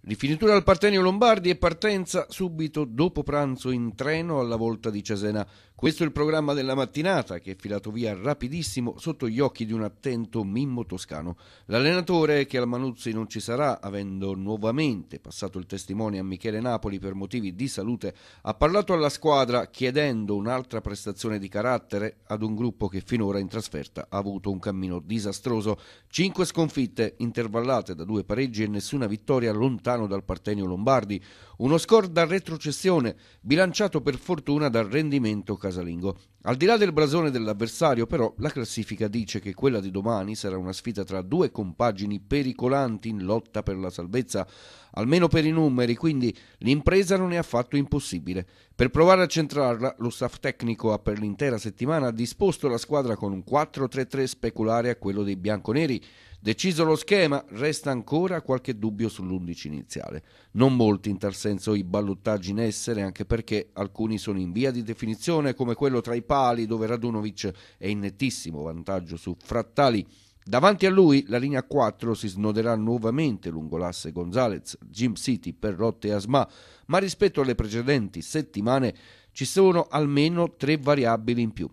Rifinitura al Partenio Lombardi e partenza subito dopo pranzo in treno alla volta di Cesena. Questo è il programma della mattinata che è filato via rapidissimo sotto gli occhi di un attento Mimmo Toscano. L'allenatore che al Manuzzi non ci sarà, avendo nuovamente passato il testimone a Michele Napoli per motivi di salute, ha parlato alla squadra chiedendo un'altra prestazione di carattere ad un gruppo che finora in trasferta ha avuto un cammino disastroso. Cinque sconfitte intervallate da due pareggi e nessuna vittoria lontana lontano dal Partenio Lombardi, uno score da retrocessione bilanciato per fortuna dal rendimento casalingo. Al di là del brasone dell'avversario però la classifica dice che quella di domani sarà una sfida tra due compagini pericolanti in lotta per la salvezza, almeno per i numeri, quindi l'impresa non è affatto impossibile. Per provare a centrarla lo staff tecnico ha per l'intera settimana disposto la squadra con un 4-3-3 speculare a quello dei bianconeri, Deciso lo schema, resta ancora qualche dubbio sull'11 iniziale. Non molti in tal senso i ballottaggi in essere, anche perché alcuni sono in via di definizione, come quello tra i pali, dove Radunovic è in nettissimo vantaggio su Frattali. Davanti a lui la linea 4 si snoderà nuovamente lungo l'asse Gonzalez, Jim City, Perrotte e Asma, ma rispetto alle precedenti settimane ci sono almeno tre variabili in più.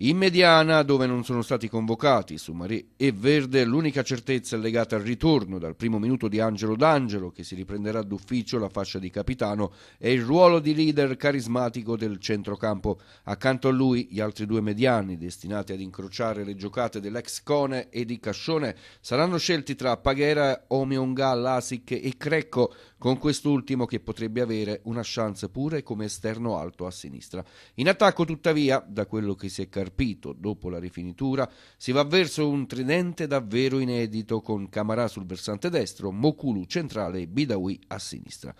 In mediana, dove non sono stati convocati Sumaré e Verde, l'unica certezza è legata al ritorno dal primo minuto di Angelo D'Angelo, che si riprenderà d'ufficio la fascia di capitano, e il ruolo di leader carismatico del centrocampo. Accanto a lui, gli altri due mediani, destinati ad incrociare le giocate dell'ex Cone e di Cascione, saranno scelti tra Paghera, Omeonga, Lasic e Crecco, con quest'ultimo che potrebbe avere una chance pure come esterno alto a sinistra. In attacco, tuttavia, da quello che si è caratterizzato scarpito dopo la rifinitura, si va verso un tridente davvero inedito con Camarà sul versante destro, Mokulu centrale e Bidawi a sinistra.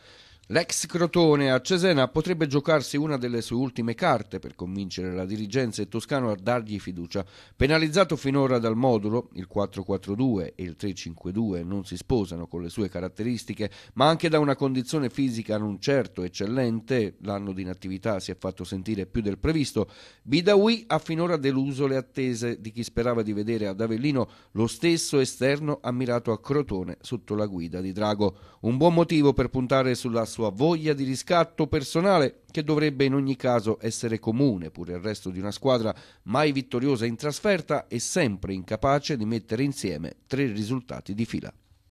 L'ex Crotone a Cesena potrebbe giocarsi una delle sue ultime carte per convincere la dirigenza e Toscano a dargli fiducia. Penalizzato finora dal modulo, il 4-4-2 e il 3-5-2 non si sposano con le sue caratteristiche, ma anche da una condizione fisica non certo eccellente, l'anno di inattività si è fatto sentire più del previsto, Bidawi ha finora deluso le attese di chi sperava di vedere ad Avellino lo stesso esterno ammirato a Crotone sotto la guida di Drago. Un buon motivo per puntare sulla sua voglia di riscatto personale che dovrebbe in ogni caso essere comune pure al resto di una squadra mai vittoriosa in trasferta e sempre incapace di mettere insieme tre risultati di fila.